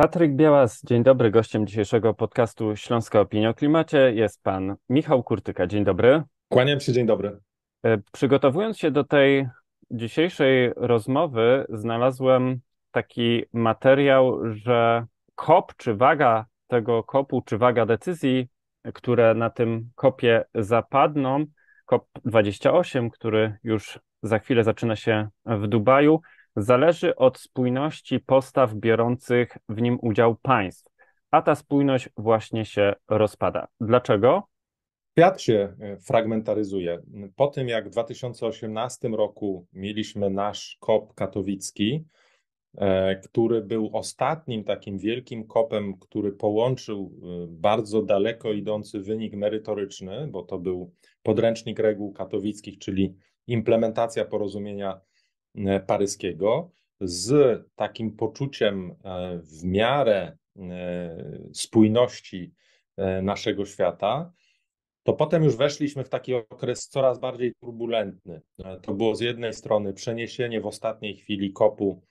Patryk Białas, dzień dobry. Gościem dzisiejszego podcastu Śląska Opinia o Klimacie jest pan Michał Kurtyka. Dzień dobry. Kłaniam się, dzień dobry. E, przygotowując się do tej dzisiejszej rozmowy, znalazłem taki materiał, że kop czy waga tego kopu, czy waga decyzji, które na tym kopie zapadną, COP28, który już za chwilę zaczyna się w Dubaju, zależy od spójności postaw biorących w nim udział państw, a ta spójność właśnie się rozpada. Dlaczego? Świat się e, fragmentaryzuje. Po tym, jak w 2018 roku mieliśmy nasz kop katowicki, e, który był ostatnim takim wielkim kopem, który połączył e, bardzo daleko idący wynik merytoryczny, bo to był podręcznik reguł katowickich, czyli implementacja porozumienia E, paryskiego z takim poczuciem e, w miarę e, spójności naszego świata, to potem już weszliśmy w taki okres coraz bardziej turbulentny. To było z jednej strony przeniesienie w ostatniej chwili kopu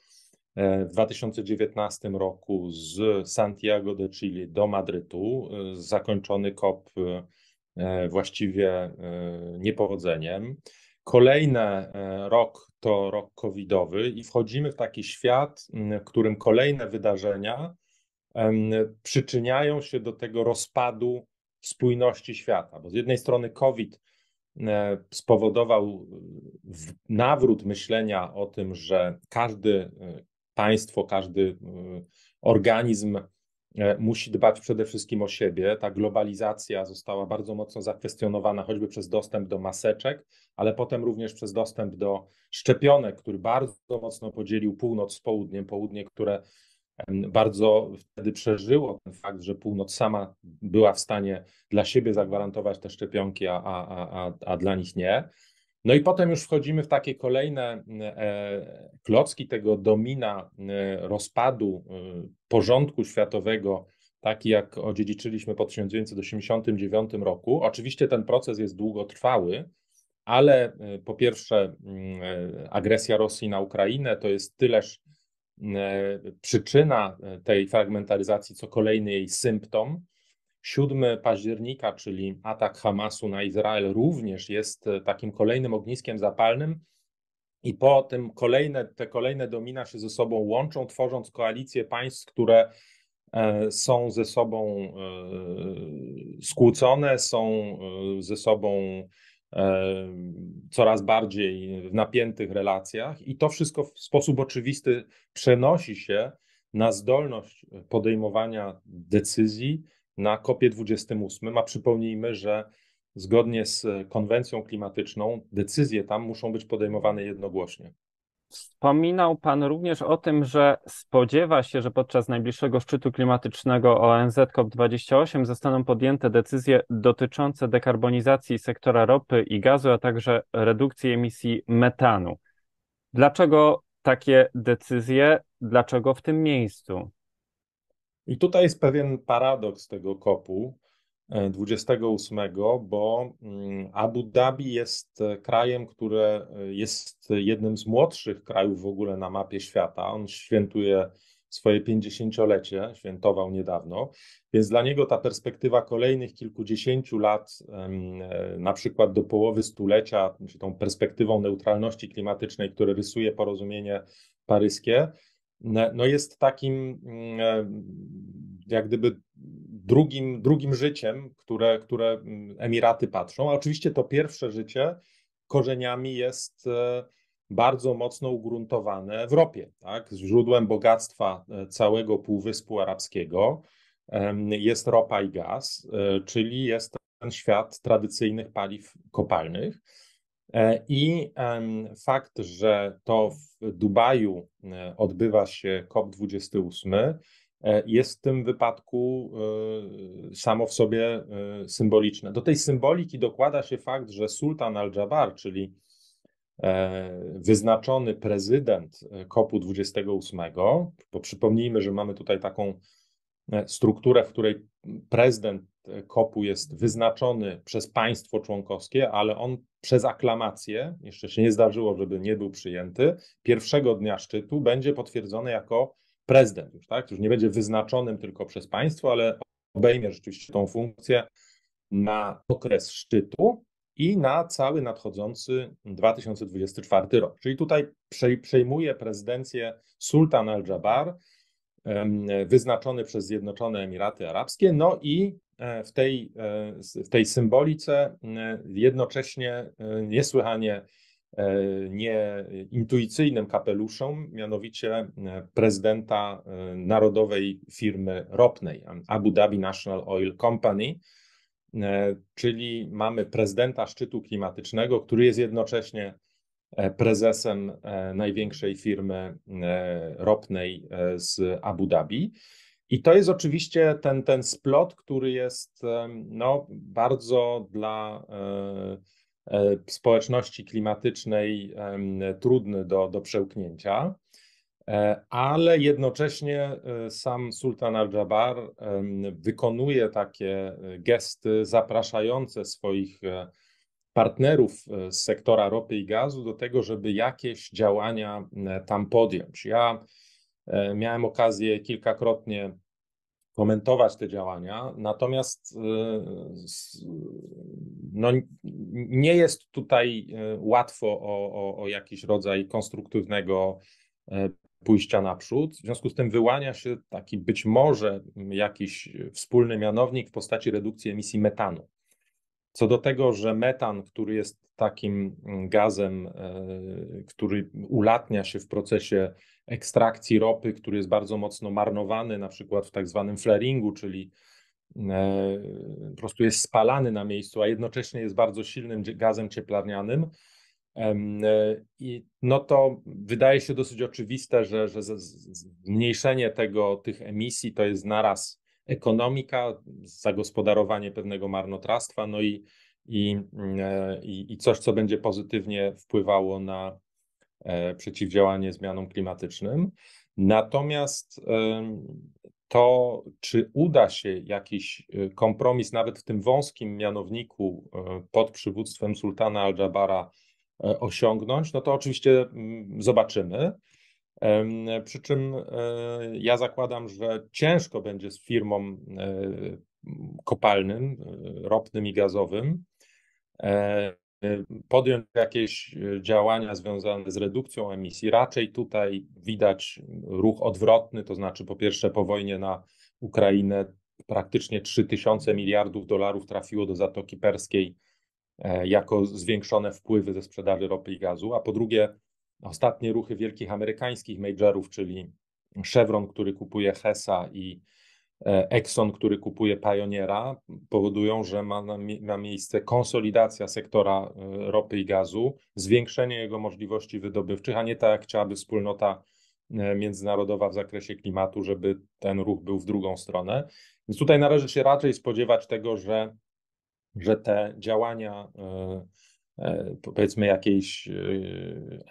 w 2019 roku z Santiago de Chile do Madrytu, zakończony kop właściwie niepowodzeniem. Kolejny e, rok to rok covidowy i wchodzimy w taki świat, mm, w którym kolejne wydarzenia przyczyniają się do tego rozpadu spójności świata, bo z jednej strony COVID e, spowodował nawrót myślenia o tym, że każdy e, państwo, każdy organizm E, musi dbać przede wszystkim o siebie. Ta globalizacja została bardzo mocno zakwestionowana choćby przez dostęp do maseczek, ale potem również przez dostęp do szczepionek, który bardzo mocno podzielił północ z południem. Południe, które bardzo wtedy przeżyło ten fakt, że północ sama była w stanie dla siebie zagwarantować te szczepionki, a, a, a, a dla nich nie. No i potem już wchodzimy w takie kolejne e, klocki tego domina e, rozpadu e, porządku światowego, taki jak odziedziczyliśmy po 1989 roku. Oczywiście ten proces jest długotrwały, ale po pierwsze mm, agresja Rosji na Ukrainę to jest tyleż przyczyna tej fragmentaryzacji, co kolejny jej symptom. 7 października, czyli atak Hamasu na Izrael, również jest e, takim kolejnym ogniskiem zapalnym. I po tym kolejne, te kolejne domina się ze sobą łączą, tworząc koalicję państw, które e, są ze sobą e, skłócone, są ze sobą coraz bardziej w napiętych relacjach, i to wszystko w sposób oczywisty przenosi się na zdolność podejmowania decyzji, na kopie 28, a przypomnijmy, że zgodnie z e, konwencją klimatyczną decyzje tam muszą być podejmowane jednogłośnie. Wspominał Pan również o tym, że spodziewa się, że podczas najbliższego szczytu klimatycznego ONZ COP28 zostaną podjęte decyzje dotyczące dekarbonizacji sektora ropy i gazu, a także redukcji emisji metanu. Dlaczego takie decyzje? Dlaczego w tym miejscu? I tutaj jest pewien paradoks tego kopu 28, e, bo mm, Abu Dhabi jest e, krajem, które e, jest jednym z młodszych krajów w ogóle na mapie świata. On świętuje swoje 50-lecie, świętował niedawno, więc dla niego ta perspektywa kolejnych kilkudziesięciu lat, na przykład do połowy stulecia, czy tą perspektywą neutralności klimatycznej, które rysuje porozumienie paryskie, no jest takim mm, e, jak gdyby drugim, drugim życiem, które, które mm, Emiraty patrzą. A oczywiście to pierwsze życie korzeniami jest e, bardzo mocno ugruntowane w ropie, tak? źródłem bogactwa e, całego Półwyspu Arabskiego jest ropa i gaz, czyli jest ten świat tradycyjnych paliw kopalnych. E, I fakt, że to w Dubaju e, odbywa się COP28, e, jest w tym wypadku samo w sobie symboliczne. Do tej symboliki dokłada się fakt, że sultan al-Jabbar, czyli wyznaczony prezydent cop 28, bo przypomnijmy, że mamy tutaj taką strukturę, w której prezydent kopu jest wyznaczony przez państwo członkowskie, ale on przez aklamację, jeszcze się nie zdarzyło, żeby nie był przyjęty, pierwszego dnia szczytu będzie potwierdzony jako prezydent już, tak? Już nie będzie wyznaczonym tylko przez państwo, ale obejmie rzeczywiście tą funkcję na okres szczytu i na cały nadchodzący 2024 rok. Czyli tutaj przejmuje prezydencję Sultan al-Jabar, wyznaczony przez Zjednoczone Emiraty Arabskie, no i E, w tej, e, w tej symbolice e, jednocześnie niesłychanie nieintuicyjnym kapeluszom, mianowicie prezydenta narodowej firmy ropnej Abu Dhabi National Oil Company, czyli mamy prezydenta szczytu klimatycznego, który jest jednocześnie prezesem największej firmy ropnej z Abu Dhabi. I to jest oczywiście ten, ten splot, który jest no, bardzo dla e, e, społeczności klimatycznej trudny do, do przełknięcia, e, ale jednocześnie sam Sultan al-Jabbar wykonuje takie gesty zapraszające swoich partnerów z sektora ropy i gazu do tego, żeby jakieś działania tam podjąć. Ja E, miałem okazję kilkakrotnie komentować te działania, natomiast e, no, nie jest tutaj e, łatwo o, o, o jakiś rodzaj konstruktywnego pójścia naprzód. W związku z tym wyłania się taki być może jakiś wspólny mianownik w postaci redukcji emisji metanu. Co do tego, że metan, który jest takim mm, gazem, który ulatnia się w procesie ekstrakcji ropy, który jest bardzo mocno marnowany, na przykład w tak zwanym flaringu, czyli e, po prostu jest spalany na miejscu, a jednocześnie jest bardzo silnym gazem cieplarnianym. E, I no to wydaje się dosyć oczywiste, że, że zmniejszenie tego, tych emisji to jest naraz ekonomika, zagospodarowanie pewnego marnotrawstwa, no i, i, e, i coś, co będzie pozytywnie wpływało na, E, przeciwdziałanie zmianom klimatycznym. Natomiast to, czy uda się jakiś e, kompromis, nawet w tym wąskim mianowniku e, pod przywództwem sultana Al-Jabara osiągnąć, no to oczywiście zobaczymy. Przy czym ja zakładam, że ciężko będzie z firmą kopalnym, ropnym i gazowym podjąć jakieś e, działania związane z redukcją emisji. Raczej tutaj widać ruch odwrotny, to znaczy po pierwsze po wojnie na Ukrainę praktycznie 3000 miliardów dolarów trafiło do Zatoki Perskiej e, jako zwiększone wpływy ze sprzedaży ropy i gazu, a po drugie ostatnie ruchy wielkich amerykańskich majorów, czyli Chevron, który kupuje Hesa i E, Exxon, który kupuje Pioneera, powodują, że ma na, na miejsce konsolidacja sektora e, ropy i gazu, zwiększenie jego możliwości wydobywczych, a nie tak jak chciałaby wspólnota e, międzynarodowa w zakresie klimatu, żeby ten ruch był w drugą stronę. Więc tutaj należy się raczej spodziewać tego, że, że te działania powiedzmy jakiejś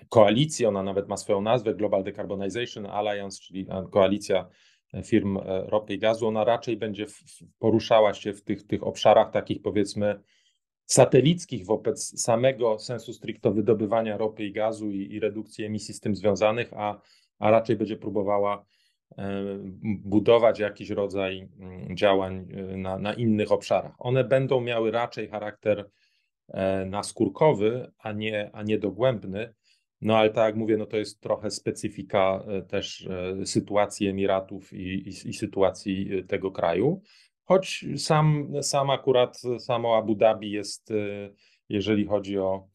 koalicji, ona nawet ma swoją nazwę Global Decarbonization Alliance, czyli koalicja firm e, ropy i gazu, ona raczej będzie poruszała się w tych, tych obszarach takich powiedzmy satelickich wobec samego sensu stricto wydobywania ropy i gazu i, i redukcji emisji z tym związanych, a, a raczej będzie próbowała e, budować jakiś rodzaj mm, działań e, na, na innych obszarach. One będą miały raczej charakter naskórkowy, a nie, a nie dogłębny, no ale tak jak mówię, no to jest trochę specyfika e, też e, sytuacji Emiratów i, i, i sytuacji e, tego kraju. Choć sam, sam akurat, samo Abu Dhabi jest, jeżeli chodzi o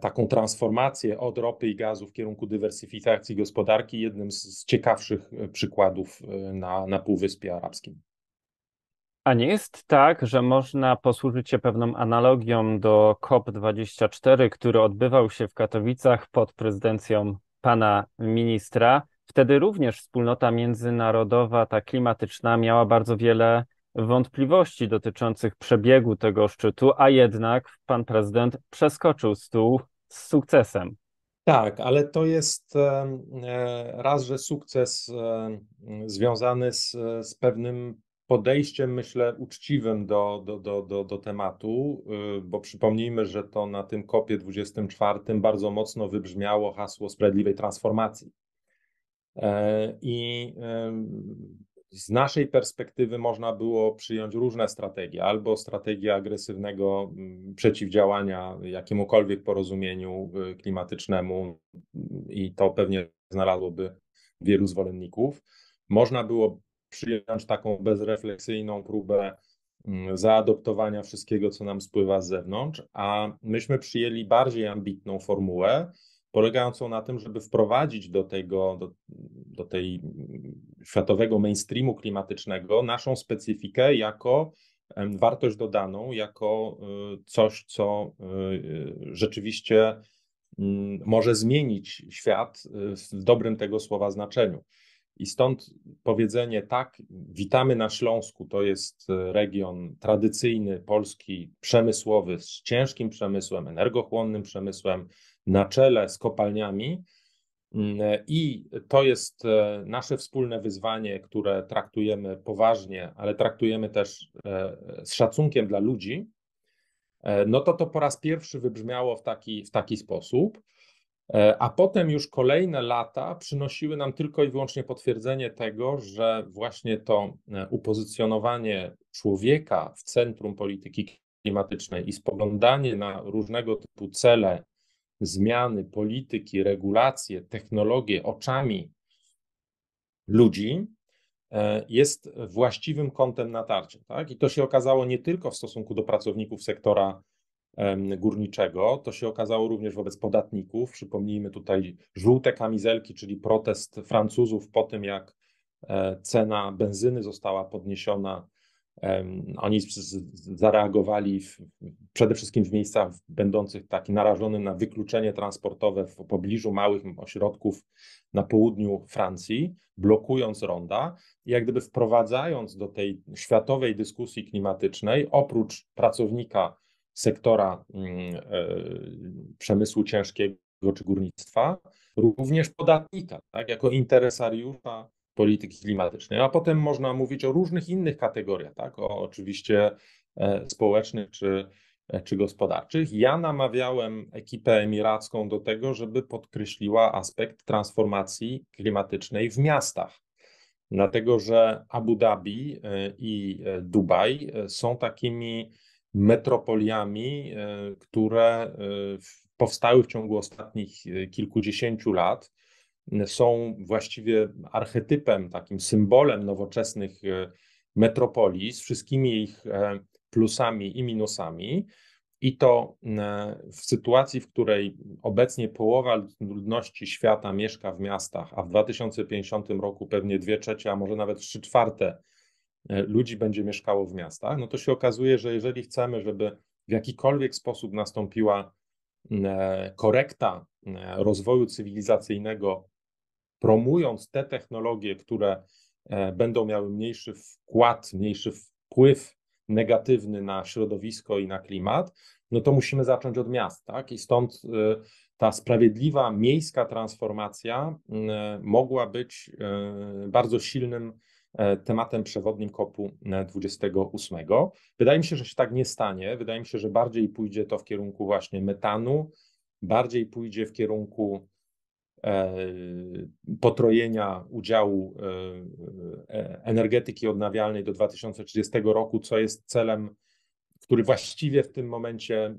taką transformację od ropy i gazu w kierunku dywersyfikacji gospodarki, jednym z ciekawszych przykładów na, na Półwyspie Arabskim. A nie jest tak, że można posłużyć się pewną analogią do COP24, który odbywał się w Katowicach pod prezydencją pana ministra. Wtedy również wspólnota międzynarodowa, ta klimatyczna, miała bardzo wiele wątpliwości dotyczących przebiegu tego szczytu, a jednak pan prezydent przeskoczył stół z sukcesem. Tak, ale to jest e, e, raz, że sukces e, związany z, z pewnym podejściem, myślę, uczciwym do, do, do, do, do tematu, y, bo przypomnijmy, że to na tym kopie 24 bardzo mocno wybrzmiało hasło sprawiedliwej transformacji. E, I z naszej perspektywy można było przyjąć różne strategie, albo strategię agresywnego przeciwdziałania jakiemukolwiek porozumieniu y, klimatycznemu, i to pewnie znalazłoby wielu zwolenników. Można było przyjąć taką bezrefleksyjną próbę mm, zaadoptowania wszystkiego, co nam spływa z zewnątrz, a myśmy przyjęli bardziej ambitną formułę, polegającą na tym, żeby wprowadzić do tego, do, do tej mm, światowego mainstreamu klimatycznego naszą specyfikę jako wartość dodaną, jako y, coś, co y, y, rzeczywiście mm, może zmienić świat w dobrym tego słowa znaczeniu. I stąd powiedzenie tak, witamy na Śląsku, to jest e, region tradycyjny, polski, przemysłowy, z ciężkim przemysłem, energochłonnym przemysłem, na czele z kopalniami. Mm, e, I to jest e, nasze wspólne wyzwanie, które traktujemy poważnie, ale traktujemy też z szacunkiem dla ludzi. No to to po raz pierwszy wybrzmiało w taki, w taki sposób. E, a potem już kolejne lata przynosiły nam tylko i wyłącznie potwierdzenie tego, że właśnie to e, upozycjonowanie człowieka w centrum polityki klimatycznej i spoglądanie na różnego typu cele, zmiany, polityki, regulacje, technologie oczami ludzi e, jest właściwym kątem natarcia. Tak? I to się okazało nie tylko w stosunku do pracowników sektora górniczego. To się okazało również wobec podatników. Przypomnijmy tutaj żółte kamizelki, czyli protest Francuzów po tym, jak e, cena benzyny została podniesiona. Oni zareagowali w, przede wszystkim w miejscach będących taki narażonym na wykluczenie transportowe w pobliżu małych ośrodków na południu Francji, blokując ronda i jak gdyby wprowadzając do tej światowej dyskusji klimatycznej, oprócz pracownika sektora mm, e, przemysłu ciężkiego czy górnictwa, również podatnika, tak, jako interesariusza polityki klimatycznej. A potem można mówić o różnych innych kategoriach, tak, o oczywiście e, społecznych czy, e, czy gospodarczych. Ja namawiałem ekipę emiracką do tego, żeby podkreśliła aspekt transformacji klimatycznej w miastach. Dlatego, że Abu Dhabi i Dubaj są takimi metropoliami, e, które e, powstały w ciągu ostatnich e, kilkudziesięciu lat. Są właściwie archetypem, takim symbolem nowoczesnych metropolii z wszystkimi ich plusami i minusami. I to w sytuacji, w której obecnie połowa ludności świata mieszka w miastach, a w 2050 roku pewnie dwie trzecie, a może nawet trzy czwarte E, ludzi będzie mieszkało w miastach, no to się okazuje, że jeżeli chcemy, żeby w jakikolwiek sposób nastąpiła e, korekta e, rozwoju cywilizacyjnego, promując te technologie, które będą miały mniejszy wkład, mniejszy wpływ negatywny na środowisko i na klimat, no to musimy zacząć od miast, tak? I stąd ta sprawiedliwa miejska transformacja mogła być bardzo silnym E, tematem przewodnim COP-u 28. E, Wydaje mi się, że się tak nie stanie. Wydaje mi się, że bardziej pójdzie to w kierunku właśnie metanu, bardziej pójdzie w kierunku e, potrojenia udziału energetyki odnawialnej do 2030 roku, co jest celem, który właściwie w tym momencie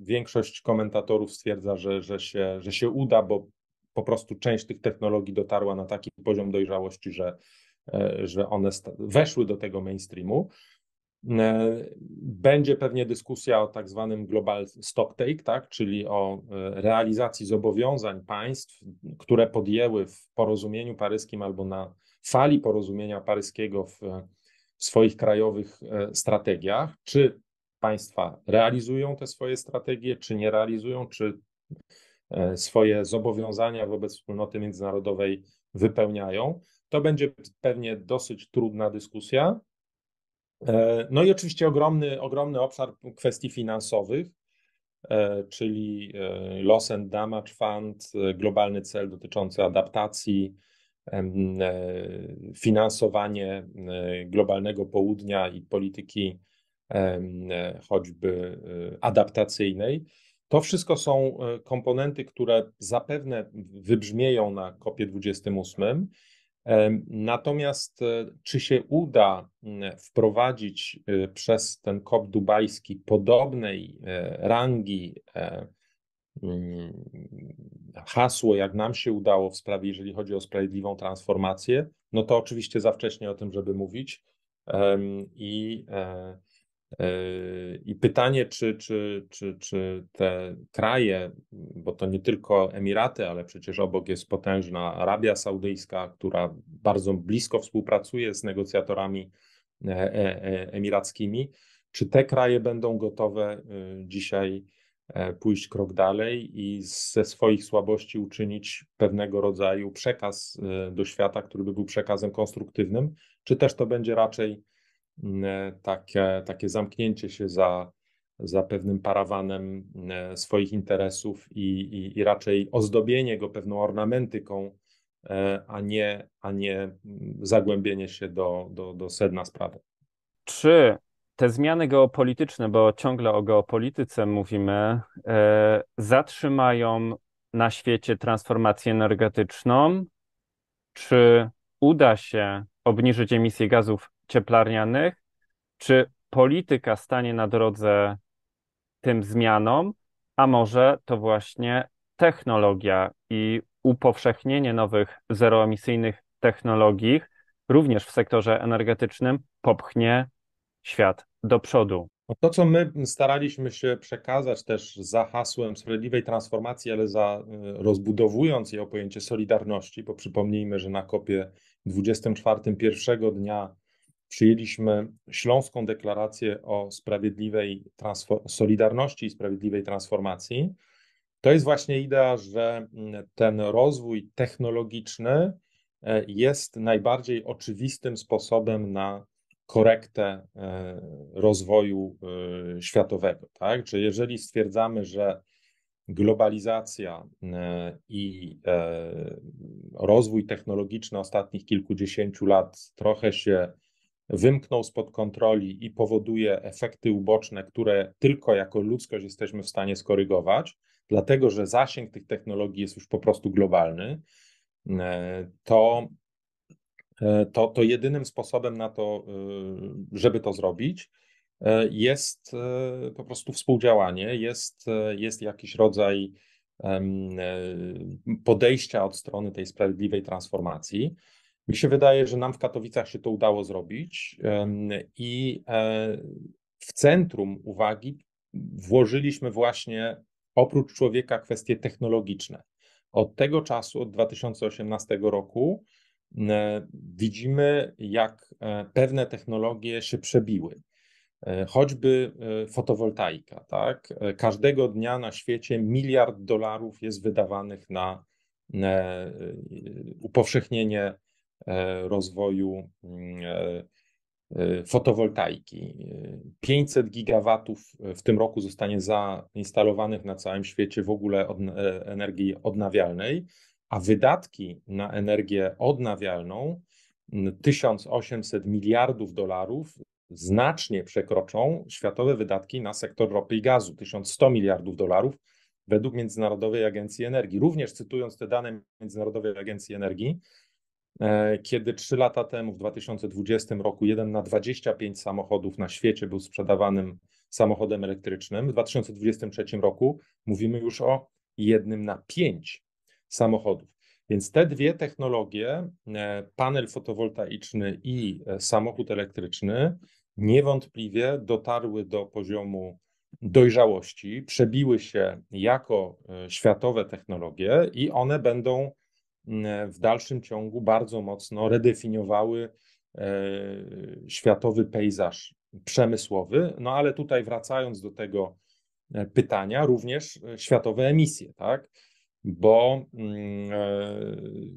większość komentatorów stwierdza, że, że, się, że się uda, bo po prostu część tych technologii dotarła na taki poziom dojrzałości, że E, że one weszły do tego mainstreamu. E, będzie pewnie dyskusja o tak zwanym global stocktake, tak, czyli o e, realizacji zobowiązań państw, które podjęły w porozumieniu paryskim albo na fali porozumienia paryskiego w, w swoich krajowych strategiach. Czy państwa realizują te swoje strategie, czy nie realizują, czy swoje zobowiązania wobec wspólnoty międzynarodowej wypełniają. To będzie pewnie dosyć trudna dyskusja. E, no i oczywiście ogromny, ogromny obszar kwestii finansowych, e, czyli e, loss and damage fund, globalny cel dotyczący adaptacji, finansowanie globalnego południa i polityki choćby adaptacyjnej. To wszystko są e, komponenty, które zapewne wybrzmieją na kopie 28. E, natomiast e, czy się uda mm, wprowadzić przez ten kop dubajski podobnej rangi mm, hasło, jak nam się udało w sprawie, jeżeli chodzi o sprawiedliwą transformację, no to oczywiście za wcześnie o tym, żeby mówić. I i pytanie, czy, czy, czy, czy te kraje, bo to nie tylko Emiraty, ale przecież obok jest potężna Arabia Saudyjska, która bardzo blisko współpracuje z negocjatorami e, e, e, emirackimi, czy te kraje będą gotowe y, dzisiaj pójść krok dalej i ze swoich słabości uczynić pewnego rodzaju przekaz y, do świata, który by był przekazem konstruktywnym, czy też to będzie raczej Mm, e, takie, takie zamknięcie się za, za pewnym parawanem mm, e, swoich interesów i, i, i raczej ozdobienie go pewną ornamentyką, e, a nie, a nie mm, zagłębienie się do, do, do sedna sprawy. Czy te zmiany geopolityczne, bo ciągle o geopolityce mówimy, zatrzymają na świecie transformację energetyczną? Czy uda się obniżyć emisję gazów cieplarnianych, czy polityka stanie na drodze tym zmianom, a może to właśnie technologia i upowszechnienie nowych zeroemisyjnych technologii, również w sektorze energetycznym, popchnie świat do przodu. No to, co my staraliśmy się przekazać też za hasłem sprawiedliwej transformacji, ale za y, rozbudowując je o pojęcie solidarności, bo przypomnijmy, że na kopie 24 pierwszego dnia przyjęliśmy Śląską Deklarację o Sprawiedliwej Solidarności i Sprawiedliwej Transformacji. To jest właśnie idea, że mm, ten rozwój technologiczny e, jest najbardziej oczywistym sposobem na korektę e, rozwoju e, światowego. Tak? Czy jeżeli stwierdzamy, że globalizacja i rozwój technologiczny ostatnich kilkudziesięciu lat trochę się wymknął spod kontroli i powoduje efekty uboczne, które tylko jako ludzkość jesteśmy w stanie skorygować, dlatego że zasięg tych technologii jest już po prostu globalny, e, to, e, to, to jedynym sposobem na to, e, żeby to zrobić, jest po prostu współdziałanie, jest, jest jakiś rodzaj podejścia od strony tej sprawiedliwej transformacji. Mi się wydaje, że nam w Katowicach się to udało zrobić i e, w centrum uwagi włożyliśmy właśnie oprócz człowieka kwestie technologiczne. Od tego czasu, od 2018 roku, widzimy, jak e, pewne technologie się przebiły. E, choćby fotowoltaika. Tak? Każdego dnia na świecie miliard dolarów jest wydawanych na upowszechnienie E, rozwoju mm, e, e, fotowoltaiki. 500 gigawatów w tym roku zostanie zainstalowanych na całym świecie w ogóle od energii odnawialnej, a wydatki na energię odnawialną 1800 miliardów dolarów znacznie przekroczą światowe wydatki na sektor ropy i gazu 1100 miliardów dolarów według Międzynarodowej Agencji Energii. Również cytując te dane Międzynarodowej Agencji Energii, E, kiedy 3 lata temu, w 2020 roku, jeden na 25 samochodów na świecie był sprzedawanym samochodem elektrycznym. W 2023 roku mówimy już o jednym na 5 samochodów. Więc te dwie technologie, e, panel fotowoltaiczny i e, samochód elektryczny, niewątpliwie dotarły do poziomu dojrzałości, przebiły się jako światowe technologie i one będą w dalszym ciągu bardzo mocno redefiniowały e, światowy pejzaż przemysłowy. No ale tutaj wracając do tego e, pytania, również e, światowe emisje, tak? Bo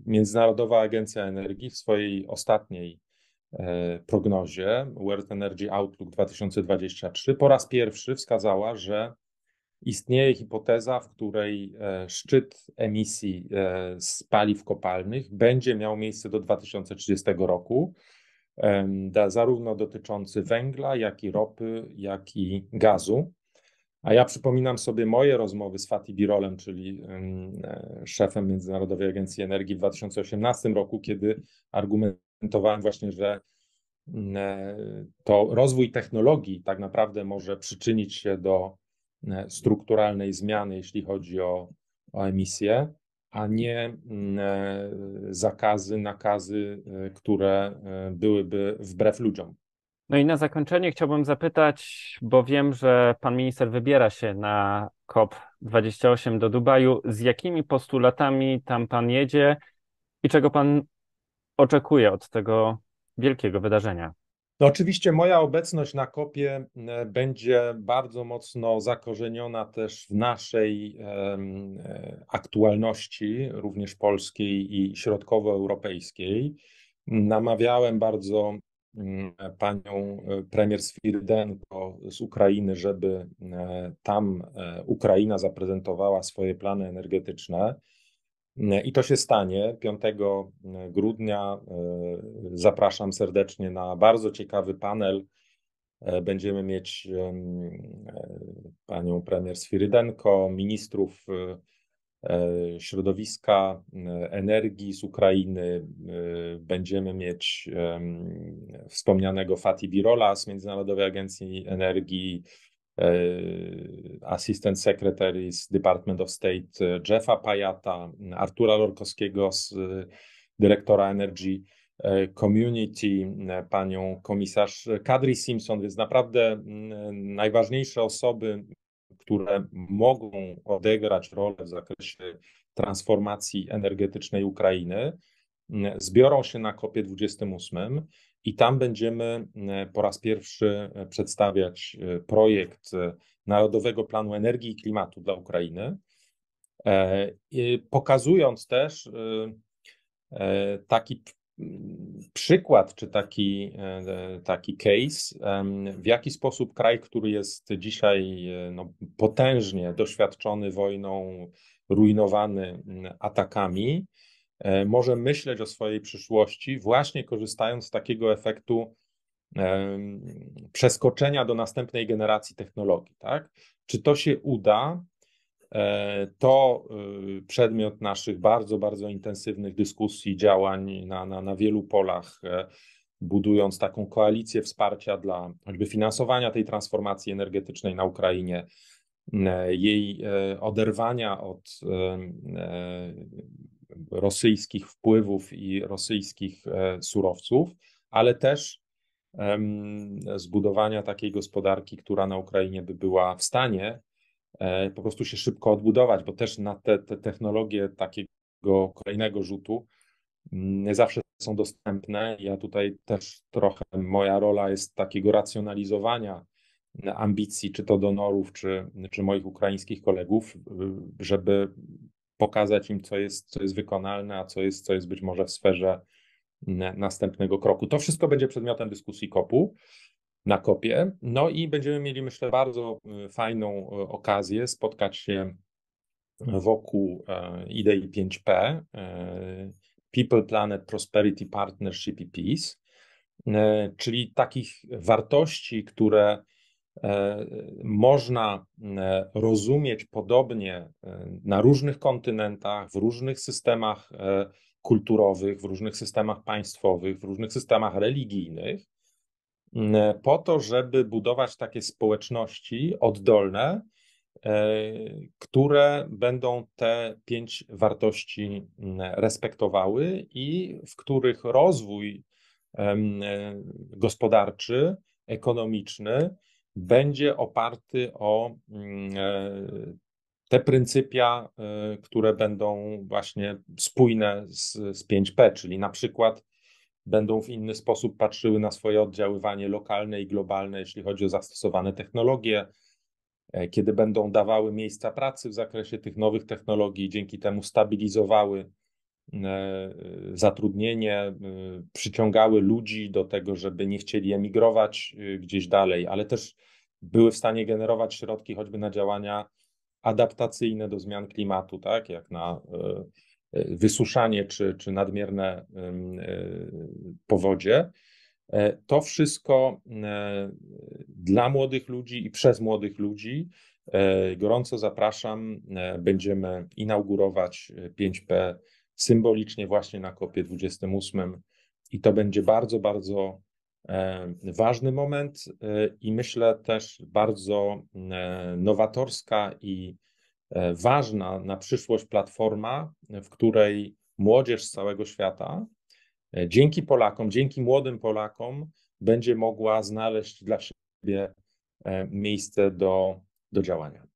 Międzynarodowa Agencja Energii w swojej ostatniej prognozie World Energy Outlook 2023 po raz pierwszy wskazała, że Istnieje hipoteza, w której e, szczyt emisji e, z paliw kopalnych będzie miał miejsce do 2030 roku, zarówno dotyczący węgla, jak i ropy, jak i gazu. A ja przypominam sobie moje rozmowy z Fatih Birolem, czyli e, szefem Międzynarodowej Agencji Energii w 2018 roku, kiedy argumentowałem właśnie, że mm, to rozwój technologii tak naprawdę może przyczynić się do E, strukturalnej zmiany, jeśli chodzi o, o emisję, a nie mm, e, zakazy, nakazy, e, które byłyby wbrew ludziom. No i na zakończenie chciałbym zapytać, bo wiem, że pan minister wybiera się na COP28 do Dubaju. Z jakimi postulatami tam pan jedzie i czego pan oczekuje od tego wielkiego wydarzenia? No oczywiście moja obecność na kopie e, będzie bardzo mocno zakorzeniona też w naszej e, aktualności, również polskiej i środkowoeuropejskiej. Namawiałem bardzo mm, panią e, premier Swirydenko z Ukrainy, żeby tam Ukraina zaprezentowała swoje plany energetyczne. I to się stanie 5 e, grudnia. E, zapraszam serdecznie na bardzo ciekawy panel. E, będziemy mieć panią premier Swirydenko, ministrów środowiska, energii z Ukrainy. Będziemy mieć wspomnianego Fatih Birola z Międzynarodowej Agencji Energii, E, Assistant secretary z Department of State e, Jeffa Payata, Artura Lorkowskiego z e, dyrektora Energy Community, panią komisarz Kadri Simpson, więc naprawdę najważniejsze osoby, które mogą odegrać rolę w zakresie transformacji energetycznej Ukrainy, zbiorą się na kopie 28 i tam będziemy e, po raz pierwszy e, przedstawiać e, projekt Narodowego Planu Energii i Klimatu dla Ukrainy, pokazując też taki przykład czy taki, taki case, w jaki sposób kraj, który jest dzisiaj no, potężnie doświadczony wojną, rujnowany atakami, E, może myśleć o swojej przyszłości, właśnie korzystając z takiego efektu przeskoczenia do następnej generacji technologii. Tak? Czy to się uda? E, to y, przedmiot naszych bardzo, bardzo intensywnych dyskusji, działań na, na, na wielu polach, e, budując taką koalicję wsparcia dla choćby finansowania tej transformacji energetycznej na Ukrainie, jej oderwania od rosyjskich wpływów i rosyjskich e, surowców, ale też zbudowania takiej gospodarki, która na Ukrainie by była w stanie e, po prostu się szybko odbudować, bo też na te, te technologie takiego kolejnego rzutu mm, nie zawsze są dostępne. Ja tutaj też trochę moja rola jest takiego racjonalizowania ambicji, czy to donorów, czy, czy moich ukraińskich kolegów, żeby pokazać im, co jest, co jest wykonalne, a co jest, co jest być może w sferze następnego kroku. To wszystko będzie przedmiotem dyskusji kopu na kopie. No i będziemy mieli, myślę, bardzo fajną e, okazję spotkać się wokół e, idei 5P, e, People, Planet, Prosperity, Partnership i Peace, czyli takich wartości, które E, można e, rozumieć podobnie e, na różnych kontynentach, w różnych systemach kulturowych, w różnych systemach państwowych, w różnych systemach religijnych, mm, po to, żeby budować takie społeczności oddolne, które będą te pięć wartości mm, respektowały i w których rozwój gospodarczy, ekonomiczny, będzie oparty o mm, e, te pryncypia, e, które będą właśnie spójne z, z 5P, czyli na przykład będą w inny sposób patrzyły na swoje oddziaływanie lokalne i globalne, jeśli chodzi o zastosowane technologie, e, kiedy będą dawały miejsca pracy w zakresie tych nowych technologii, dzięki temu stabilizowały E, zatrudnienie, e, przyciągały ludzi do tego, żeby nie chcieli emigrować e, gdzieś dalej, ale też były w stanie generować środki choćby na działania adaptacyjne do zmian klimatu, tak jak na wysuszanie czy, czy nadmierne powodzie. To wszystko dla młodych ludzi i przez młodych ludzi. Gorąco zapraszam. Będziemy inaugurować 5P symbolicznie właśnie na kopie 28. I to będzie bardzo, bardzo e, ważny moment e, i myślę też bardzo e, nowatorska i ważna na przyszłość platforma, w której młodzież z całego świata dzięki Polakom, dzięki młodym Polakom będzie mogła znaleźć dla siebie miejsce do, do działania.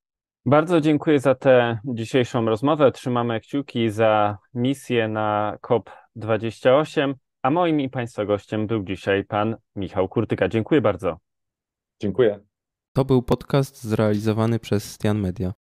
Bardzo dziękuję za tę dzisiejszą rozmowę. Trzymamy kciuki za misję na COP28, a moim i Państwa gościem był dzisiaj pan Michał Kurtyka. Dziękuję bardzo. Dziękuję. To był podcast zrealizowany przez Stian Media.